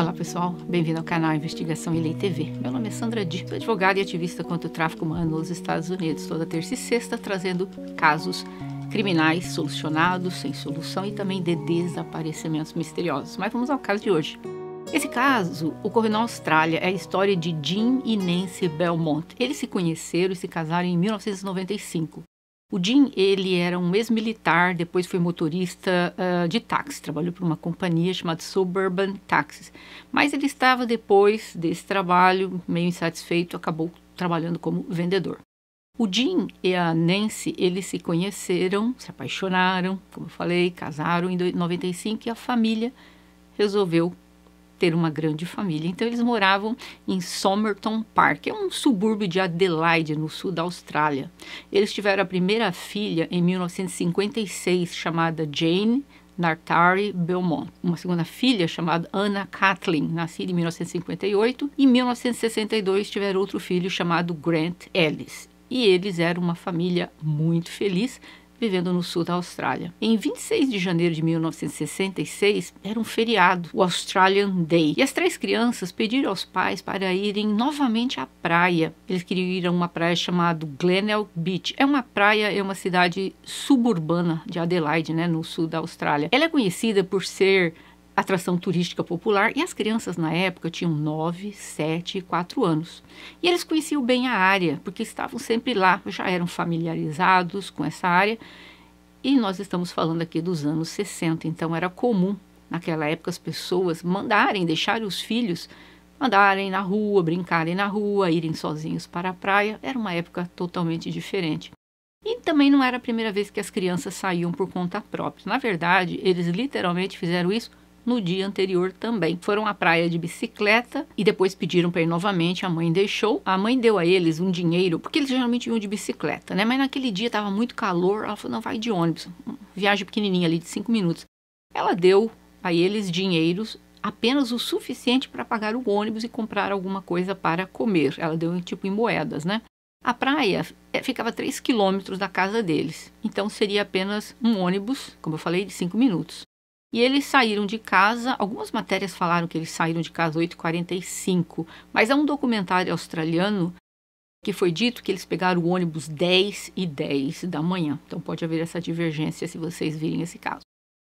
Olá pessoal, bem-vindo ao canal Investigação e Lei TV. Meu nome é Sandra Di, sou advogada e ativista contra o tráfico humano nos Estados Unidos, toda terça e sexta trazendo casos criminais solucionados, sem solução e também de desaparecimentos misteriosos. Mas vamos ao caso de hoje. Esse caso ocorreu na Austrália, é a história de Jim e Nancy Belmont. Eles se conheceram e se casaram em 1995. O Jim, ele era um ex-militar, depois foi motorista uh, de táxi, trabalhou para uma companhia chamada Suburban Taxis. Mas ele estava, depois desse trabalho, meio insatisfeito, acabou trabalhando como vendedor. O Jim e a Nancy, eles se conheceram, se apaixonaram, como eu falei, casaram em 95 e a família resolveu ter uma grande família. Então eles moravam em Somerton Park, é um subúrbio de Adelaide, no sul da Austrália. Eles tiveram a primeira filha em 1956, chamada Jane Nartari Belmont, uma segunda filha chamada Anna Kathleen, nascida em 1958, e em 1962 tiveram outro filho chamado Grant Ellis. E eles eram uma família muito feliz, vivendo no sul da Austrália. Em 26 de janeiro de 1966, era um feriado, o Australian Day, e as três crianças pediram aos pais para irem novamente à praia. Eles queriam ir a uma praia chamada Glenelg Beach. É uma praia, é uma cidade suburbana de Adelaide, né, no sul da Austrália. Ela é conhecida por ser atração turística popular e as crianças na época tinham 9, 7 e 4 anos. E eles conheciam bem a área, porque estavam sempre lá, já eram familiarizados com essa área. E nós estamos falando aqui dos anos 60, então era comum naquela época as pessoas mandarem, deixarem os filhos andarem na rua, brincarem na rua, irem sozinhos para a praia. Era uma época totalmente diferente. E também não era a primeira vez que as crianças saíam por conta própria. Na verdade, eles literalmente fizeram isso no dia anterior também. Foram à praia de bicicleta e depois pediram para ir novamente. A mãe deixou. A mãe deu a eles um dinheiro, porque eles geralmente iam de bicicleta, né? Mas naquele dia estava muito calor. Ela falou: não, vai de ônibus. Hum, viagem pequenininha ali de cinco minutos. Ela deu a eles dinheiros apenas o suficiente para pagar o ônibus e comprar alguma coisa para comer. Ela deu tipo em moedas, né? A praia é, ficava três 3 quilômetros da casa deles, então seria apenas um ônibus, como eu falei, de 5 minutos. E eles saíram de casa, algumas matérias falaram que eles saíram de casa 8h45, mas há é um documentário australiano que foi dito que eles pegaram o ônibus 10 e 10 da manhã. Então pode haver essa divergência se vocês virem esse caso.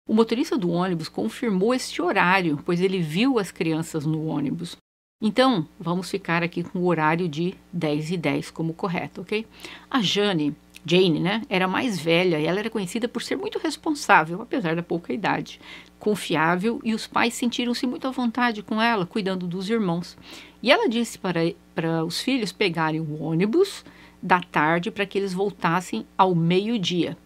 O motorista do ônibus confirmou este horário, pois ele viu as crianças no ônibus. Então, vamos ficar aqui com o horário de 10 e 10 como correto, ok? A Jane Jane, né, era mais velha e ela era conhecida por ser muito responsável, apesar da pouca idade, confiável e os pais sentiram-se muito à vontade com ela, cuidando dos irmãos. E ela disse para, para os filhos pegarem o ônibus da tarde para que eles voltassem ao meio-dia.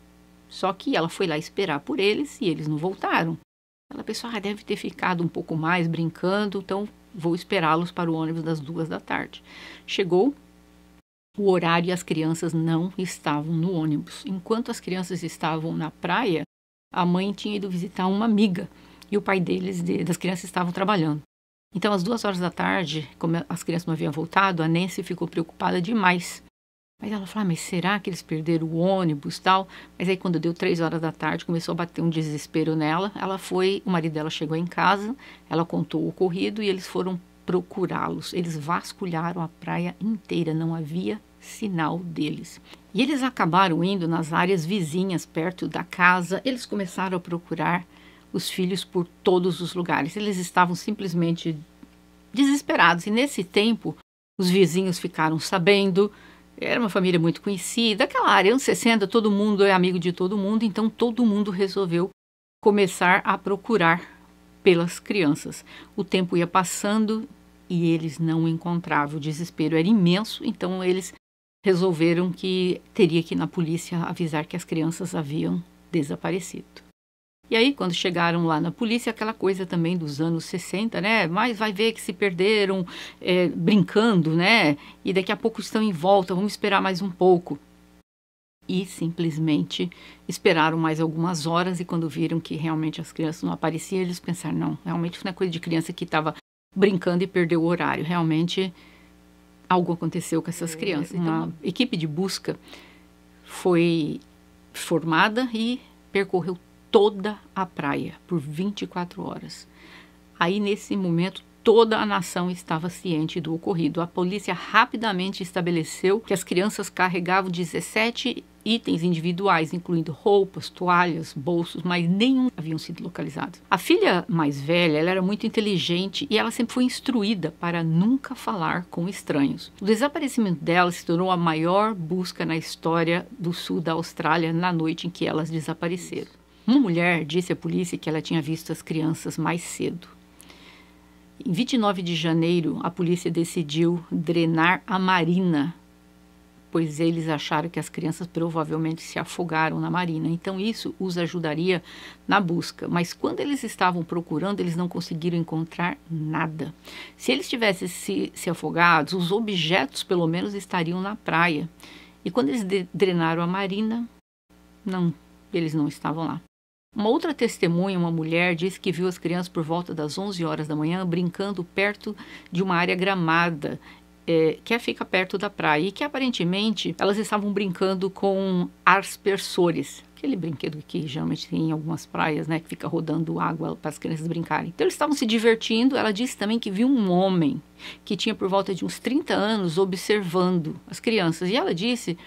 Só que ela foi lá esperar por eles e eles não voltaram. Ela pensou, ah, deve ter ficado um pouco mais brincando, então vou esperá-los para o ônibus das duas da tarde. Chegou o horário e as crianças não estavam no ônibus. Enquanto as crianças estavam na praia, a mãe tinha ido visitar uma amiga e o pai deles, de, das crianças, estavam trabalhando. Então, às duas horas da tarde, como as crianças não haviam voltado, a Nancy ficou preocupada demais. Mas ela falou, ah, mas será que eles perderam o ônibus tal? Mas aí quando deu três horas da tarde, começou a bater um desespero nela. Ela foi, o marido dela chegou em casa, ela contou o ocorrido e eles foram procurá-los. Eles vasculharam a praia inteira, não havia sinal deles. E eles acabaram indo nas áreas vizinhas, perto da casa, eles começaram a procurar os filhos por todos os lugares. Eles estavam simplesmente desesperados, e nesse tempo os vizinhos ficaram sabendo. Era uma família muito conhecida, aquela área, anos 60, todo mundo é amigo de todo mundo, então todo mundo resolveu começar a procurar pelas crianças. O tempo ia passando e eles não encontravam. O desespero era imenso, então eles resolveram que teria que ir na polícia avisar que as crianças haviam desaparecido. E aí, quando chegaram lá na polícia, aquela coisa também dos anos 60, né? Mas vai ver que se perderam é, brincando, né? E daqui a pouco estão em volta, vamos esperar mais um pouco. E simplesmente esperaram mais algumas horas e quando viram que realmente as crianças não apareciam, eles pensaram, não, realmente não é coisa de criança que estava brincando e perdeu o horário. Realmente algo aconteceu com essas é, crianças. Então, a equipe de busca foi formada e percorreu toda a praia por 24 horas. Aí, nesse momento, toda a nação estava ciente do ocorrido. A polícia rapidamente estabeleceu que as crianças carregavam 17 itens individuais, incluindo roupas, toalhas, bolsos, mas nenhum haviam sido localizados. A filha mais velha, ela era muito inteligente e ela sempre foi instruída para nunca falar com estranhos. O desaparecimento dela se tornou a maior busca na história do sul da Austrália na noite em que elas desapareceram. Uma mulher disse à polícia que ela tinha visto as crianças mais cedo. Em 29 de janeiro, a polícia decidiu drenar a marina pois eles acharam que as crianças provavelmente se afogaram na marina. Então isso os ajudaria na busca. Mas quando eles estavam procurando, eles não conseguiram encontrar nada. Se eles tivessem se, se afogados, os objetos pelo menos estariam na praia. E quando eles drenaram a marina, não, eles não estavam lá. Uma outra testemunha, uma mulher, disse que viu as crianças por volta das 11 horas da manhã brincando perto de uma área gramada é, que é fica perto da praia e que aparentemente elas estavam brincando com aspersores, aquele brinquedo que geralmente tem em algumas praias, né, que fica rodando água para as crianças brincarem. Então eles estavam se divertindo. Ela disse também que viu um homem que tinha por volta de uns 30 anos observando as crianças. E ela disse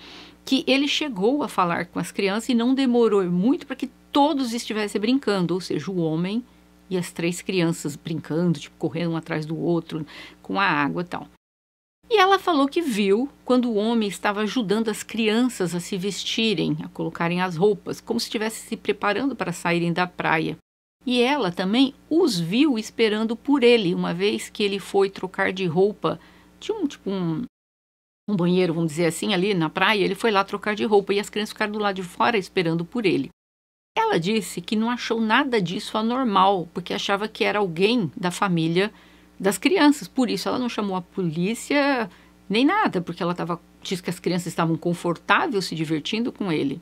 que ele chegou a falar com as crianças e não demorou muito para que todos estivessem brincando, ou seja, o homem e as três crianças brincando, tipo correndo um atrás do outro com a água, e tal. E ela falou que viu quando o homem estava ajudando as crianças a se vestirem, a colocarem as roupas, como se estivesse se preparando para saírem da praia. E ela também os viu esperando por ele, uma vez que ele foi trocar de roupa. Tinha um tipo um, um banheiro, vamos dizer assim, ali na praia. Ele foi lá trocar de roupa e as crianças ficaram do lado de fora esperando por ele. Ela disse que não achou nada disso anormal, porque achava que era alguém da família das crianças. Por isso ela não chamou a polícia nem nada, porque ela tava, disse que as crianças estavam confortáveis se divertindo com ele.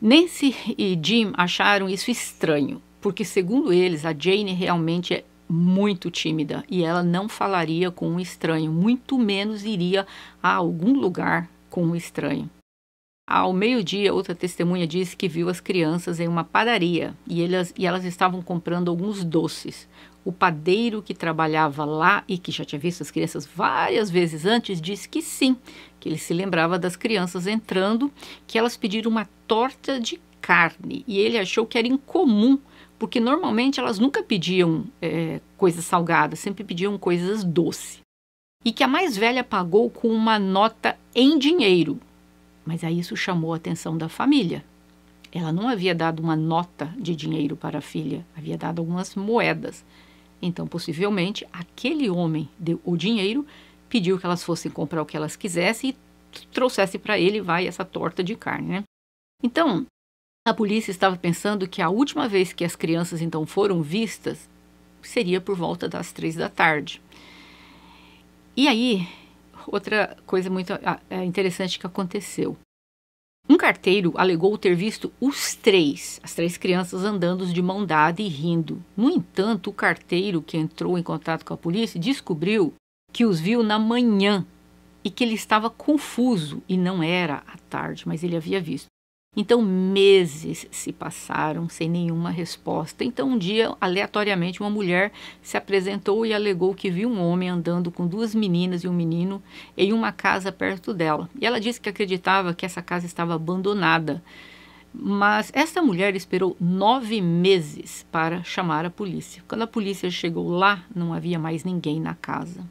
Nancy e Jim acharam isso estranho, porque segundo eles a Jane realmente é muito tímida e ela não falaria com um estranho, muito menos iria a algum lugar com um estranho. Ao meio-dia, outra testemunha disse que viu as crianças em uma padaria e elas, e elas estavam comprando alguns doces. O padeiro que trabalhava lá e que já tinha visto as crianças várias vezes antes disse que sim, que ele se lembrava das crianças entrando, que elas pediram uma torta de carne e ele achou que era incomum, porque normalmente elas nunca pediam é, coisas salgadas, sempre pediam coisas doces. E que a mais velha pagou com uma nota em dinheiro. Mas aí isso chamou a atenção da família. Ela não havia dado uma nota de dinheiro para a filha, havia dado algumas moedas. Então, possivelmente, aquele homem deu o dinheiro, pediu que elas fossem comprar o que elas quisessem e trouxesse para ele, vai, essa torta de carne, né? Então, a polícia estava pensando que a última vez que as crianças, então, foram vistas seria por volta das três da tarde. E aí, outra coisa muito ah, é interessante que aconteceu. Um carteiro alegou ter visto os três, as três crianças andando de mão dada e rindo. No entanto, o carteiro que entrou em contato com a polícia descobriu que os viu na manhã e que ele estava confuso e não era à tarde, mas ele havia visto. Então, meses se passaram sem nenhuma resposta. Então, um dia, aleatoriamente, uma mulher se apresentou e alegou que viu um homem andando com duas meninas e um menino em uma casa perto dela. E ela disse que acreditava que essa casa estava abandonada. Mas essa mulher esperou nove meses para chamar a polícia. Quando a polícia chegou lá, não havia mais ninguém na casa.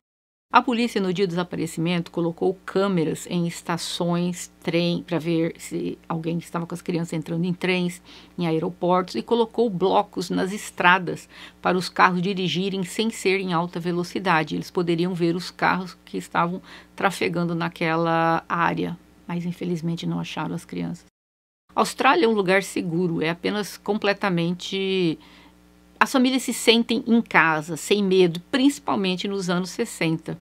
A polícia, no dia do desaparecimento, colocou câmeras em estações, trem, para ver se alguém estava com as crianças entrando em trens, em aeroportos, e colocou blocos nas estradas para os carros dirigirem sem ser em alta velocidade. Eles poderiam ver os carros que estavam trafegando naquela área, mas infelizmente não acharam as crianças. Austrália é um lugar seguro, é apenas completamente as famílias se sentem em casa, sem medo, principalmente nos anos 60.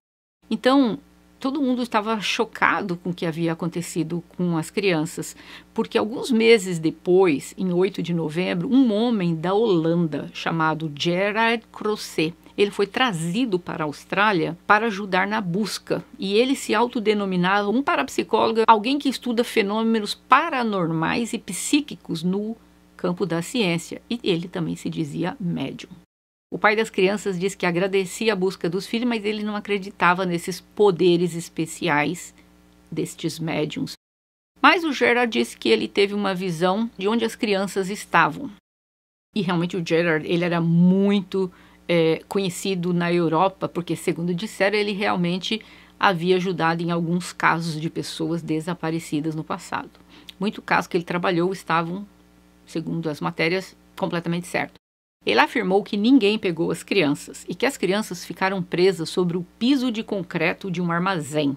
Então, todo mundo estava chocado com o que havia acontecido com as crianças, porque alguns meses depois, em 8 de novembro, um homem da Holanda chamado Gerard Crozet ele foi trazido para a Austrália para ajudar na busca. E ele se autodenominava um parapsicólogo, alguém que estuda fenômenos paranormais e psíquicos no campo da ciência, e ele também se dizia médium. O pai das crianças diz que agradecia a busca dos filhos, mas ele não acreditava nesses poderes especiais destes médiums. Mas o Gerard disse que ele teve uma visão de onde as crianças estavam. E realmente o Gerard ele era muito é, conhecido na Europa, porque segundo disseram ele realmente havia ajudado em alguns casos de pessoas desaparecidas no passado. Muito caso que ele trabalhou estavam segundo as matérias, completamente certo. Ele afirmou que ninguém pegou as crianças e que as crianças ficaram presas sobre o piso de concreto de um armazém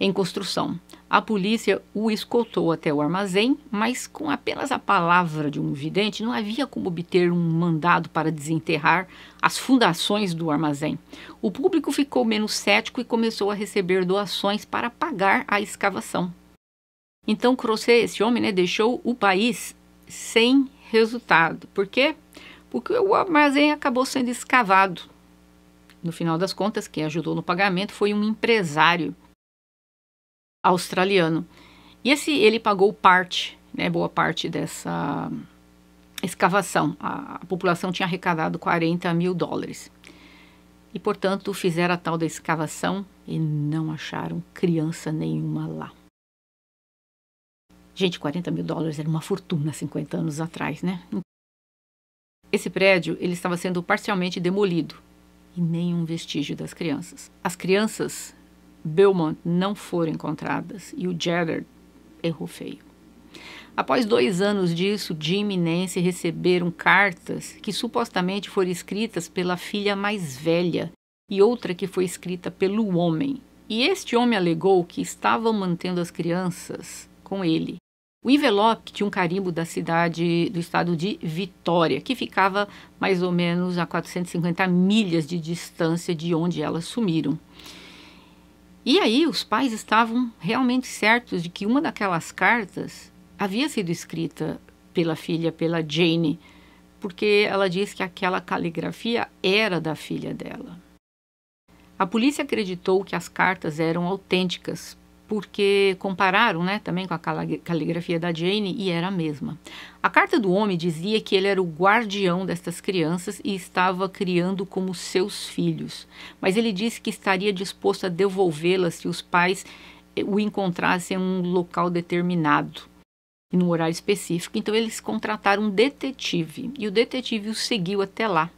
em construção. A polícia o escoltou até o armazém, mas com apenas a palavra de um vidente não havia como obter um mandado para desenterrar as fundações do armazém. O público ficou menos cético e começou a receber doações para pagar a escavação. Então Croce esse homem, né, deixou o país sem resultado. Por quê? Porque o armazém acabou sendo escavado. No final das contas, quem ajudou no pagamento foi um empresário australiano. E esse ele pagou parte, né, boa parte dessa escavação. A, a população tinha arrecadado 40 mil dólares. E, portanto, fizeram a tal da escavação e não acharam criança nenhuma lá. Gente, 40 mil dólares era uma fortuna 50 anos atrás, né? Esse prédio ele estava sendo parcialmente demolido e nenhum vestígio das crianças. As crianças Belmont não foram encontradas e o Jared errou feio. Após dois anos disso, Jim e Nancy receberam cartas que supostamente foram escritas pela filha mais velha e outra que foi escrita pelo homem. E este homem alegou que estava mantendo as crianças com ele o envelope tinha um carimbo da cidade, do estado de Vitória, que ficava mais ou menos a 450 milhas de distância de onde elas sumiram. E aí os pais estavam realmente certos de que uma daquelas cartas havia sido escrita pela filha, pela Jane, porque ela diz que aquela caligrafia era da filha dela. A polícia acreditou que as cartas eram autênticas, porque compararam né, também com a caligrafia da Jane e era a mesma. A carta do homem dizia que ele era o guardião destas crianças e estava criando como seus filhos, mas ele disse que estaria disposto a devolvê-las se os pais eh, o encontrassem em um local determinado e num horário específico. Então eles contrataram um detetive e o detetive o seguiu até lá.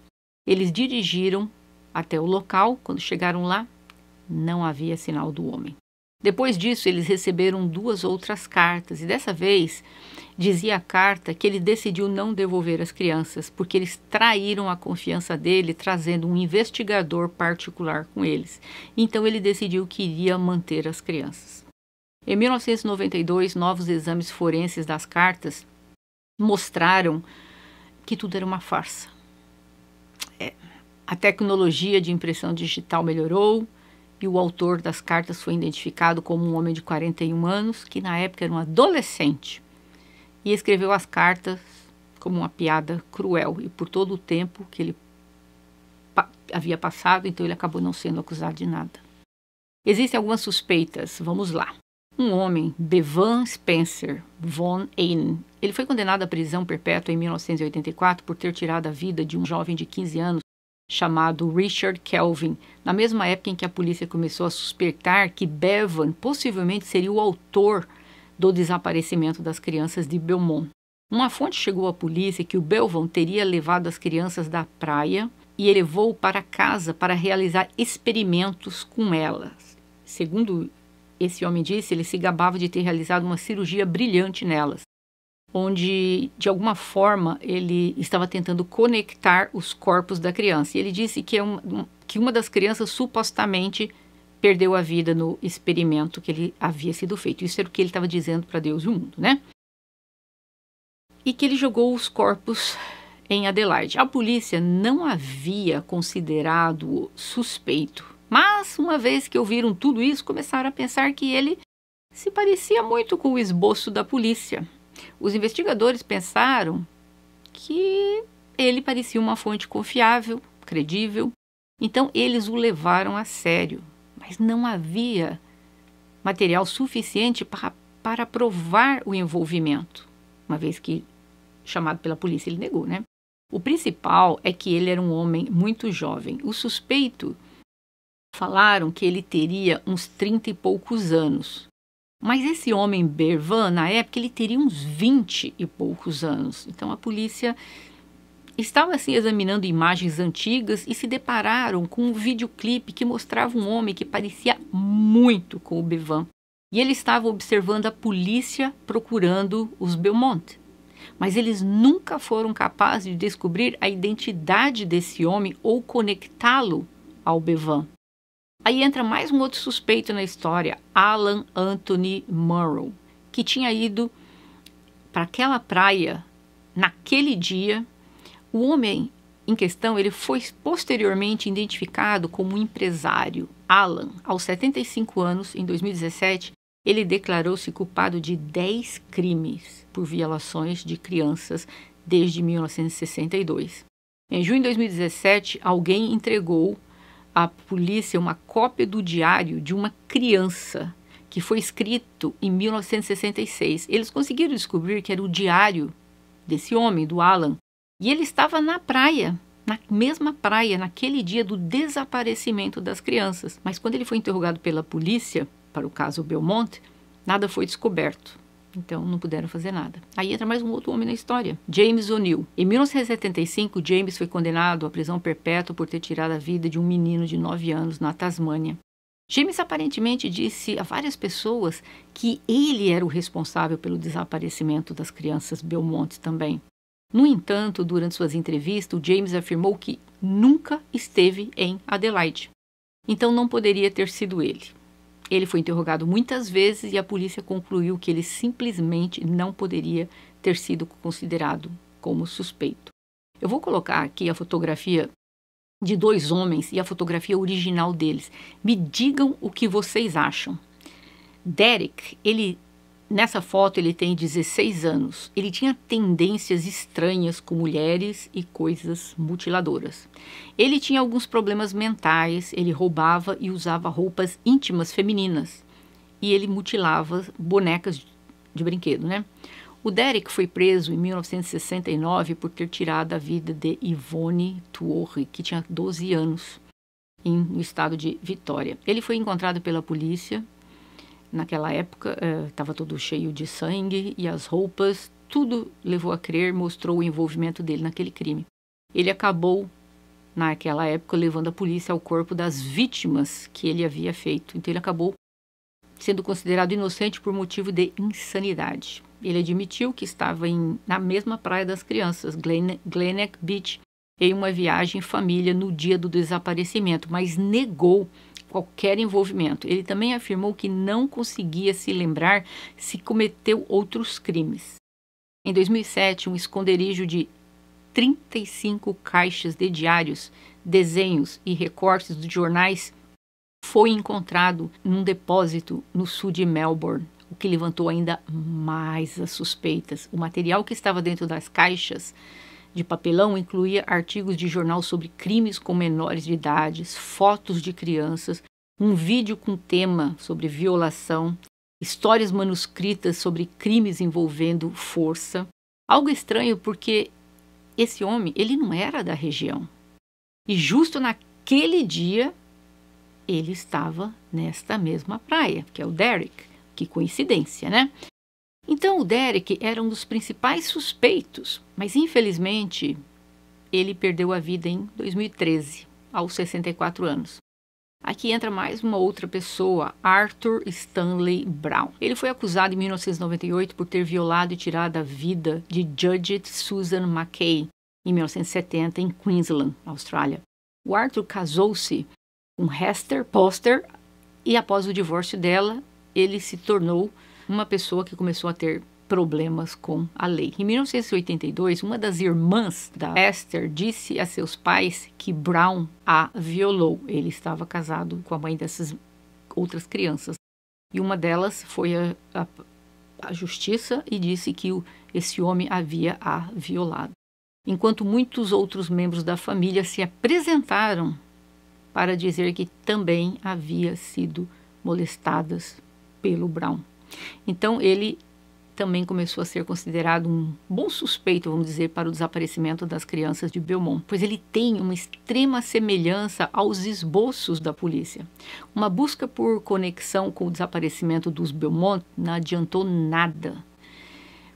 Eles dirigiram até o local, quando chegaram lá, não havia sinal do homem. Depois disso, eles receberam duas outras cartas, e dessa vez dizia a carta que ele decidiu não devolver as crianças, porque eles traíram a confiança dele, trazendo um investigador particular com eles. Então ele decidiu que iria manter as crianças. Em 1992, novos exames forenses das cartas mostraram que tudo era uma farsa. É. A tecnologia de impressão digital melhorou, e o autor das cartas foi identificado como um homem de 41 anos, que na época era um adolescente, e escreveu as cartas como uma piada cruel. E por todo o tempo que ele pa havia passado, então ele acabou não sendo acusado de nada. Existem algumas suspeitas, vamos lá. Um homem, Bevan Spencer von Einen, ele foi condenado à prisão perpétua em 1984 por ter tirado a vida de um jovem de 15 anos chamado Richard Kelvin, na mesma época em que a polícia começou a suspeitar que Bevan possivelmente seria o autor do desaparecimento das crianças de Belmont. Uma fonte chegou à polícia que o Belvon teria levado as crianças da praia e levou para casa para realizar experimentos com elas. Segundo esse homem disse, ele se gabava de ter realizado uma cirurgia brilhante nelas onde de alguma forma ele estava tentando conectar os corpos da criança. E ele disse que, é um, que uma das crianças supostamente perdeu a vida no experimento que ele havia sido feito. Isso era o que ele estava dizendo para Deus e o mundo, né? E que ele jogou os corpos em Adelaide. A polícia não havia considerado suspeito, mas uma vez que ouviram tudo isso, começaram a pensar que ele se parecia muito com o esboço da polícia. Os investigadores pensaram que ele parecia uma fonte confiável, credível, então eles o levaram a sério, mas não havia material suficiente para, para provar o envolvimento, uma vez que chamado pela polícia ele negou, né? O principal é que ele era um homem muito jovem. O suspeito falaram que ele teria uns 30 e poucos anos. Mas esse homem Bervan, na época, ele teria uns 20 e poucos anos. Então a polícia estava assim examinando imagens antigas e se depararam com um videoclipe que mostrava um homem que parecia muito com o Bevan. E ele estava observando a polícia procurando os Belmont. Mas eles nunca foram capazes de descobrir a identidade desse homem ou conectá-lo ao Bevan. Aí entra mais um outro suspeito na história, Alan Anthony Murrow, que tinha ido para aquela praia naquele dia. O homem em questão, ele foi posteriormente identificado como um empresário. Alan, aos 75 anos, em 2017, ele declarou-se culpado de 10 crimes por violações de crianças desde 1962. Em junho de 2017, alguém entregou à polícia uma cópia do diário de uma criança que foi escrito em 1966. Eles conseguiram descobrir que era o diário desse homem, do Alan, e ele estava na praia, na mesma praia, naquele dia do desaparecimento das crianças. Mas quando ele foi interrogado pela polícia para o caso Belmonte, nada foi descoberto. Então não puderam fazer nada. Aí entra mais um outro homem na história, James O'Neill. Em 1975, James foi condenado à prisão perpétua por ter tirado a vida de um menino de 9 anos na Tasmânia. James aparentemente disse a várias pessoas que ele era o responsável pelo desaparecimento das crianças Belmonte também. No entanto, durante suas entrevistas, o James afirmou que nunca esteve em Adelaide. Então não poderia ter sido ele. Ele foi interrogado muitas vezes e a polícia concluiu que ele simplesmente não poderia ter sido considerado como suspeito. Eu vou colocar aqui a fotografia de dois homens e a fotografia original deles. Me digam o que vocês acham. Derek, ele Nessa foto ele tem 16 anos. Ele tinha tendências estranhas com mulheres e coisas mutiladoras. Ele tinha alguns problemas mentais, ele roubava e usava roupas íntimas femininas e ele mutilava bonecas de brinquedo, né? O Derek foi preso em 1969 por ter tirado a vida de Yvonne Tuorre, que tinha 12 anos, no estado de Vitória. Ele foi encontrado pela polícia Naquela época estava eh, uh, todo cheio de sangue e as roupas, tudo levou a crer, mostrou o envolvimento dele naquele crime. Ele acabou, naquela época, levando a polícia ao corpo das vítimas que ele havia feito. Então ele acabou sendo considerado inocente por motivo de insanidade. Ele admitiu que estava em, na mesma praia das crianças, Glen, Glenneck Beach, em uma viagem família no dia do desaparecimento, mas negou qualquer envolvimento. Ele também afirmou que não conseguia se lembrar se cometeu outros crimes. Em 2007, um esconderijo de 35 caixas de diários, desenhos e recortes de jornais foi encontrado num depósito no sul de Melbourne, o que levantou ainda mais as suspeitas. O material que estava dentro das caixas de papelão incluía artigos de jornal sobre crimes com menores de idade, fotos de crianças, um vídeo com tema sobre violação, histórias manuscritas sobre crimes envolvendo força. Algo estranho porque esse homem, ele não era da região. E justo naquele dia, ele estava nesta mesma praia, que é o Derrick. Que coincidência, né? Então o Derek era um dos principais suspeitos, mas infelizmente ele perdeu a vida em 2013, aos 64 anos. Aqui entra mais uma outra pessoa, Arthur Stanley Brown. Ele foi acusado em 1998 por ter violado e tirado a vida de Judith Susan McKay em 1970 em Queensland, Austrália. O Arthur casou-se com Hester Poster e após o divórcio dela, ele se tornou uma pessoa que começou a ter problemas com a lei. Em 1982, uma das irmãs da Esther disse a seus pais que Brown a violou. Ele estava casado com a mãe dessas outras crianças. E uma delas foi a, a, a justiça e disse que o, esse homem havia a violado. Enquanto muitos outros membros da família se apresentaram para dizer que também havia sido molestadas pelo Brown. Então ele também começou a ser considerado um bom suspeito, vamos dizer, para o desaparecimento das crianças de Belmont, pois ele tem uma extrema semelhança aos esboços da polícia. Uma busca por conexão com o desaparecimento dos Belmont não adiantou nada,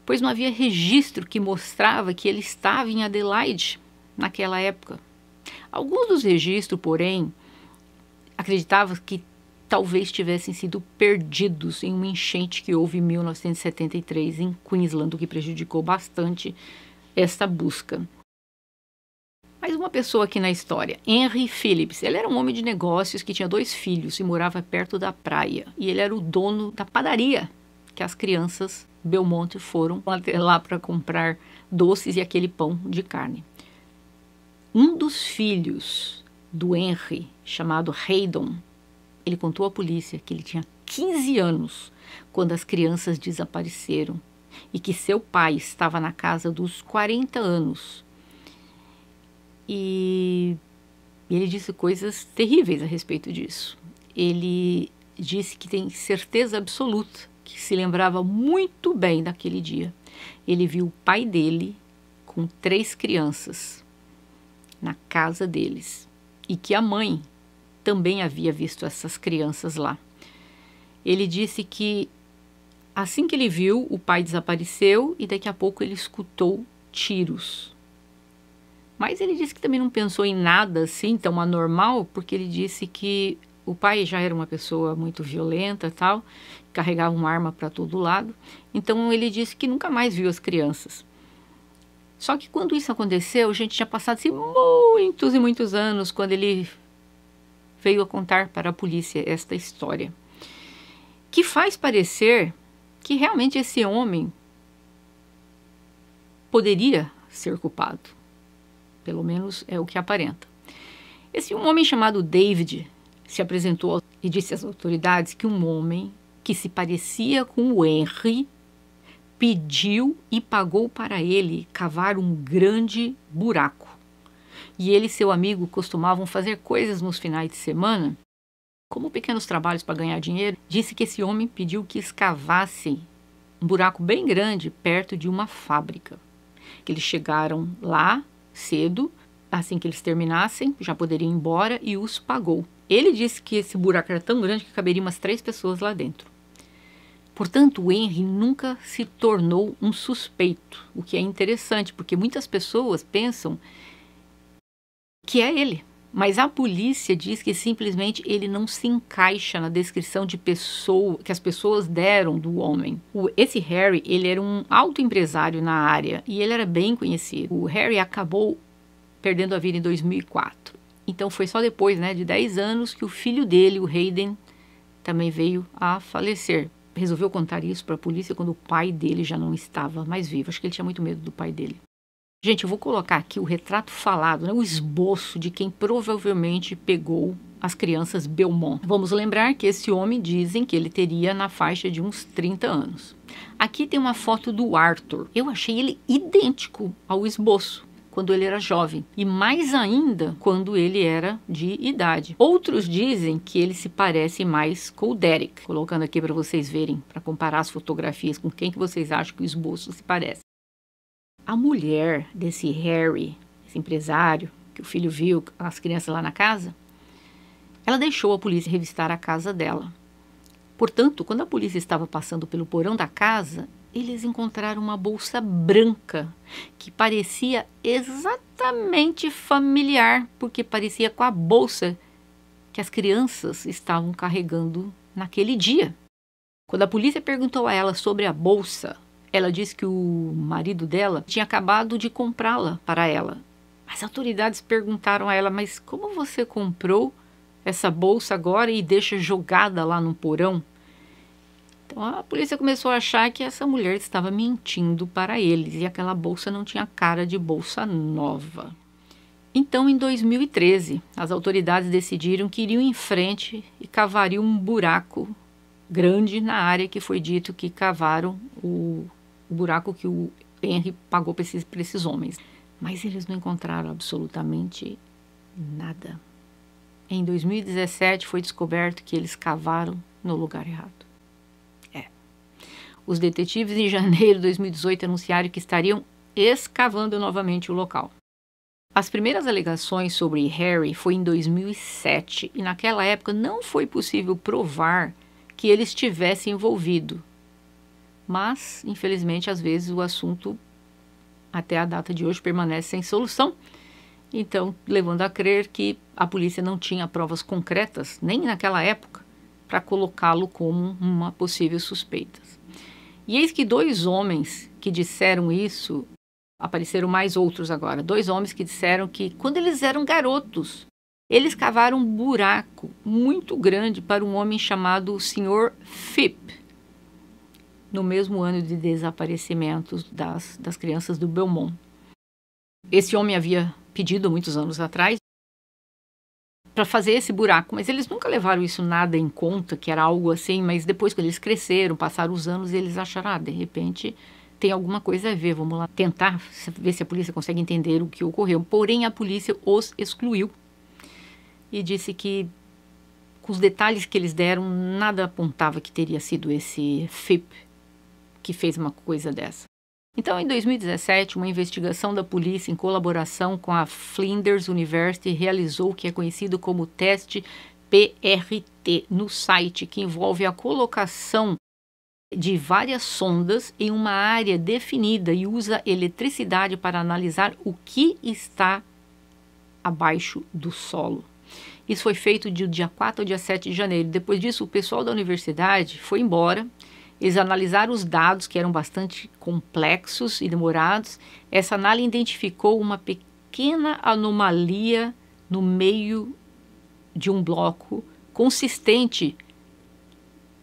pois não havia registro que mostrava que ele estava em Adelaide naquela época. Alguns dos registros, porém, acreditavam que talvez tivessem sido perdidos em uma enchente que houve em 1973 em Queensland, o que prejudicou bastante essa busca. Mais uma pessoa aqui na história, Henry Phillips. Ele era um homem de negócios que tinha dois filhos e morava perto da praia. E ele era o dono da padaria que as crianças Belmonte foram até lá para comprar doces e aquele pão de carne. Um dos filhos do Henry, chamado Haydon, ele contou à polícia que ele tinha 15 anos quando as crianças desapareceram e que seu pai estava na casa dos 40 anos. E ele disse coisas terríveis a respeito disso. Ele disse que tem certeza absoluta que se lembrava muito bem daquele dia. Ele viu o pai dele com três crianças na casa deles e que a mãe também havia visto essas crianças lá. Ele disse que assim que ele viu, o pai desapareceu e daqui a pouco ele escutou tiros. Mas ele disse que também não pensou em nada assim tão anormal, porque ele disse que o pai já era uma pessoa muito violenta, tal, carregava uma arma para todo lado. Então ele disse que nunca mais viu as crianças. Só que quando isso aconteceu, gente, tinha passado assim, muitos e muitos anos, quando ele veio a contar para a polícia esta história, que faz parecer que realmente esse homem poderia ser culpado. Pelo menos é o que aparenta. Esse um homem chamado David se apresentou e disse às autoridades que um homem que se parecia com o Henry pediu e pagou para ele cavar um grande buraco e ele e seu amigo costumavam fazer coisas nos finais de semana, como pequenos trabalhos para ganhar dinheiro, disse que esse homem pediu que escavassem um buraco bem grande perto de uma fábrica. Que eles chegaram lá cedo, assim que eles terminassem, já poderiam ir embora e os pagou. Ele disse que esse buraco era tão grande que caberia umas três pessoas lá dentro. Portanto, o Henry nunca se tornou um suspeito, o que é interessante, porque muitas pessoas pensam que é ele. Mas a polícia diz que simplesmente ele não se encaixa na descrição de pessoa que as pessoas deram do homem. O, esse Harry, ele era um alto empresário na área e ele era bem conhecido. O Harry acabou perdendo a vida em 2004. Então foi só depois, né, de 10 anos que o filho dele, o Hayden, também veio a falecer. Resolveu contar isso para a polícia quando o pai dele já não estava mais vivo. Acho que ele tinha muito medo do pai dele. Gente, eu vou colocar aqui o retrato falado, né, o esboço de quem provavelmente pegou as crianças Belmont. Vamos lembrar que esse homem dizem que ele teria na faixa de uns 30 anos. Aqui tem uma foto do Arthur. Eu achei ele idêntico ao esboço quando ele era jovem e mais ainda quando ele era de idade. Outros dizem que ele se parece mais com o Derek, colocando aqui para vocês verem, para comparar as fotografias com quem que vocês acham que o esboço se parece. A mulher desse Harry, esse empresário, que o filho viu as crianças lá na casa, ela deixou a polícia revistar a casa dela. Portanto, quando a polícia estava passando pelo porão da casa, eles encontraram uma bolsa branca que parecia exatamente familiar, porque parecia com a bolsa que as crianças estavam carregando naquele dia. Quando a polícia perguntou a ela sobre a bolsa, ela disse que o marido dela tinha acabado de comprá-la para ela. As autoridades perguntaram a ela: Mas como você comprou essa bolsa agora e deixa jogada lá no porão? Então a polícia começou a achar que essa mulher estava mentindo para eles e aquela bolsa não tinha cara de bolsa nova. Então, em 2013, as autoridades decidiram que iriam em frente e cavariam um buraco grande na área que foi dito que cavaram o o buraco que o Henry pagou para esses, esses homens. Mas eles não encontraram absolutamente nada. Em 2017 foi descoberto que eles cavaram no lugar errado. É. Os detetives em janeiro de 2018 anunciaram que estariam escavando novamente o local. As primeiras alegações sobre Harry foi em 2007 e naquela época não foi possível provar que ele estivesse envolvido mas infelizmente às vezes o assunto até a data de hoje permanece sem solução. Então, levando a crer que a polícia não tinha provas concretas, nem naquela época, para colocá-lo como uma possível suspeita. E eis que dois homens que disseram isso, apareceram mais outros agora, dois homens que disseram que quando eles eram garotos, eles cavaram um buraco muito grande para um homem chamado Sr. Fip no mesmo ano de desaparecimentos das, das crianças do Belmont. Esse homem havia pedido muitos anos atrás para fazer esse buraco, mas eles nunca levaram isso nada em conta, que era algo assim, mas depois quando eles cresceram, passaram os anos, eles acharam, ah, de repente tem alguma coisa a ver, vamos lá tentar ver se a polícia consegue entender o que ocorreu. Porém, a polícia os excluiu e disse que com os detalhes que eles deram, nada apontava que teria sido esse FIP, que fez uma coisa dessa. Então, em 2017, uma investigação da polícia em colaboração com a Flinders University realizou o que é conhecido como teste PRT no site, que envolve a colocação de várias sondas em uma área definida e usa eletricidade para analisar o que está abaixo do solo. Isso foi feito de dia 4 ao dia 7 de janeiro. Depois disso, o pessoal da universidade foi embora eles analisaram os dados, que eram bastante complexos e demorados. Essa análise identificou uma pequena anomalia no meio de um bloco consistente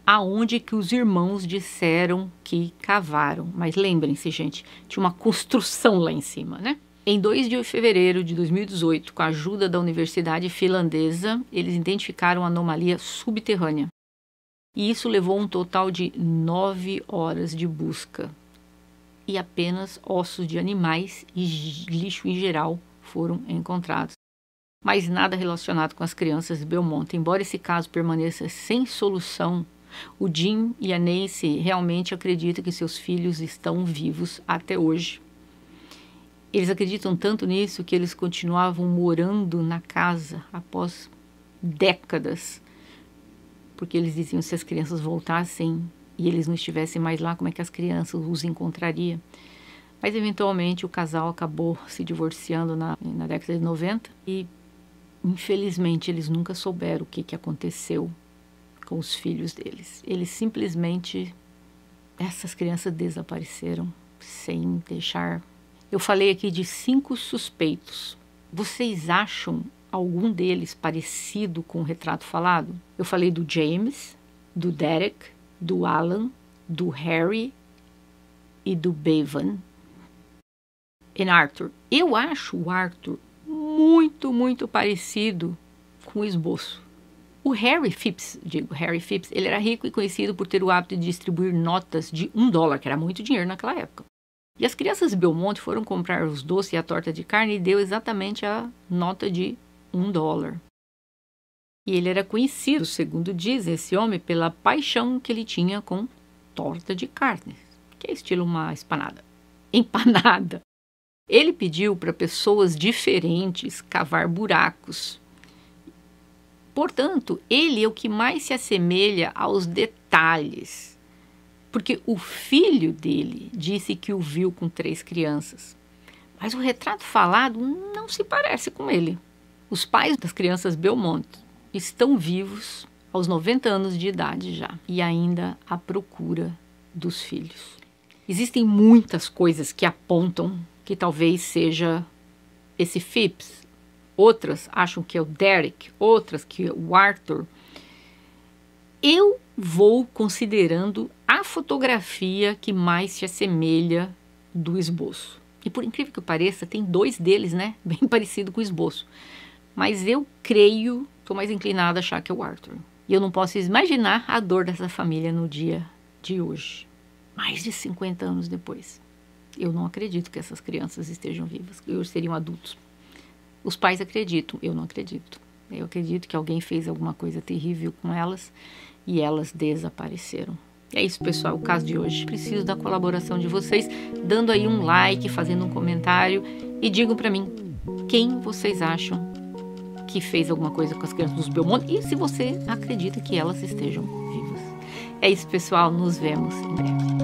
aonde que os irmãos disseram que cavaram. Mas lembrem-se, gente, tinha uma construção lá em cima, né? Em 2 de fevereiro de 2018, com a ajuda da Universidade Finlandesa, eles identificaram a anomalia subterrânea. E isso levou um total de nove horas de busca. E apenas ossos de animais e lixo em geral foram encontrados. Mas nada relacionado com as crianças de Belmonte. Embora esse caso permaneça sem solução, o Jim e a Nancy realmente acreditam que seus filhos estão vivos até hoje. Eles acreditam tanto nisso que eles continuavam morando na casa após décadas porque eles diziam se as crianças voltassem e eles não estivessem mais lá, como é que as crianças os encontraria? Mas eventualmente o casal acabou se divorciando na, na década de 90 e infelizmente eles nunca souberam o que, que aconteceu com os filhos deles. Eles simplesmente essas crianças desapareceram sem deixar. Eu falei aqui de cinco suspeitos. Vocês acham algum deles parecido com o retrato falado? Eu falei do James, do Derek, do Alan, do Harry e do Bevan. E Arthur. Eu acho o Arthur muito, muito parecido com o esboço. O Harry Phipps, digo, Harry Phipps, ele era rico e conhecido por ter o hábito de distribuir notas de um dólar, que era muito dinheiro naquela época. E as crianças Belmonte foram comprar os doces e a torta de carne e deu exatamente a nota de um dólar. E ele era conhecido, segundo dizem, esse homem, pela paixão que ele tinha com torta de carne, que é estilo uma espanada, empanada. Ele pediu para pessoas diferentes cavar buracos. Portanto, ele é o que mais se assemelha aos detalhes porque o filho dele disse que o viu com três crianças. Mas o retrato falado não se parece com ele. Os pais das crianças Belmont estão vivos aos 90 anos de idade já e ainda à procura dos filhos. Existem muitas coisas que apontam que talvez seja esse Phipps. Outras acham que é o Derek, outras que é o Arthur. Eu vou considerando a fotografia que mais se assemelha do esboço. E por incrível que pareça, tem dois deles, né? Bem parecido com o esboço. Mas eu creio, estou mais inclinada a achar que é o Arthur. E eu não posso imaginar a dor dessa família no dia de hoje, mais de 50 anos depois. Eu não acredito que essas crianças estejam vivas, que hoje seriam adultos. Os pais acreditam, eu não acredito. Eu acredito que alguém fez alguma coisa terrível com elas e elas desapareceram. É isso, pessoal, o caso de hoje. Preciso da colaboração de vocês, dando aí um like, fazendo um comentário e digam para mim quem vocês acham que fez alguma coisa com as crianças do Belmonte e se você acredita que elas estejam vivas. É isso, pessoal. Nos vemos em breve.